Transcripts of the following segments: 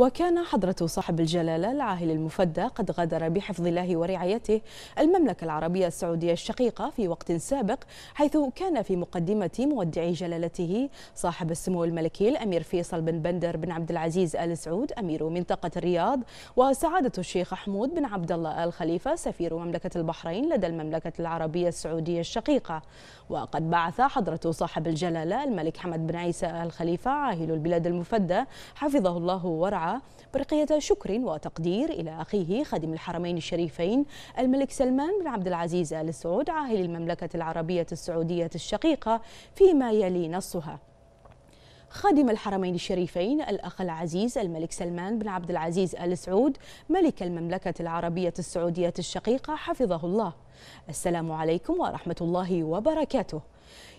وكان حضرة صاحب الجلالة العاهل المفدى قد غادر بحفظ الله ورعايته المملكة العربية السعودية الشقيقة في وقت سابق حيث كان في مقدمة مودعي جلالته صاحب السمو الملكي الأمير فيصل بن بندر بن عبد العزيز آل سعود أمير منطقة الرياض وسعادة الشيخ حمود بن عبد الله آل خليفة سفير مملكة البحرين لدى المملكة العربية السعودية الشقيقة وقد بعث حضرة صاحب الجلالة الملك حمد بن عيسى آل خليفة عاهل البلاد المفدى حفظه الله ورعاه برقية شكر وتقدير إلى أخيه خادم الحرمين الشريفين الملك سلمان بن عبد العزيز آل سعود عاهل المملكة العربية السعودية الشقيقة فيما يلي نصها خادم الحرمين الشريفين الأخ العزيز الملك سلمان بن عبد العزيز آل سعود ملك المملكة العربية السعودية الشقيقة حفظه الله السلام عليكم ورحمة الله وبركاته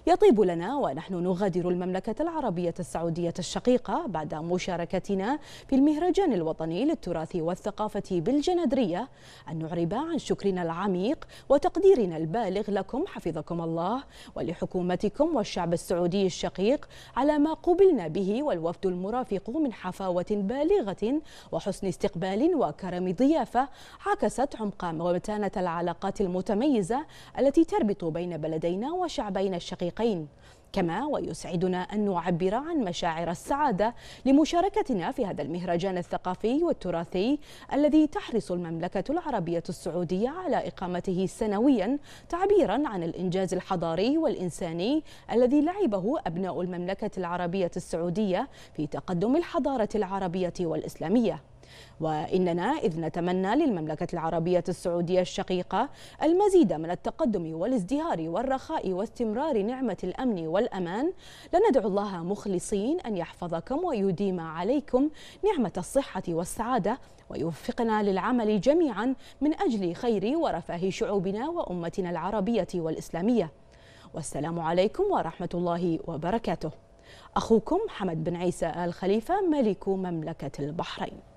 يطيب لنا ونحن نغادر المملكة العربية السعودية الشقيقة بعد مشاركتنا في المهرجان الوطني للتراث والثقافة بالجندرية أن نعرب عن شكرنا العميق وتقديرنا البالغ لكم حفظكم الله ولحكومتكم والشعب السعودي الشقيق على ما قبلنا به والوفد المرافق من حفاوة بالغة وحسن استقبال وكرم ضيافة عكست عمق ومتانة العلاقات المتميزة التي تربط بين بلدينا وشعبين الشقيقين كما ويسعدنا أن نعبر عن مشاعر السعادة لمشاركتنا في هذا المهرجان الثقافي والتراثي الذي تحرص المملكة العربية السعودية على إقامته سنويا تعبيرا عن الإنجاز الحضاري والإنساني الذي لعبه أبناء المملكة العربية السعودية في تقدم الحضارة العربية والإسلامية وإننا إذ نتمنى للمملكة العربية السعودية الشقيقة المزيد من التقدم والازدهار والرخاء واستمرار نعمة الأمن والأمان لندعو الله مخلصين أن يحفظكم ويديم عليكم نعمة الصحة والسعادة ويوفقنا للعمل جميعا من أجل خير ورفاه شعوبنا وأمتنا العربية والإسلامية والسلام عليكم ورحمة الله وبركاته أخوكم حمد بن عيسى آل خليفة ملك مملكة البحرين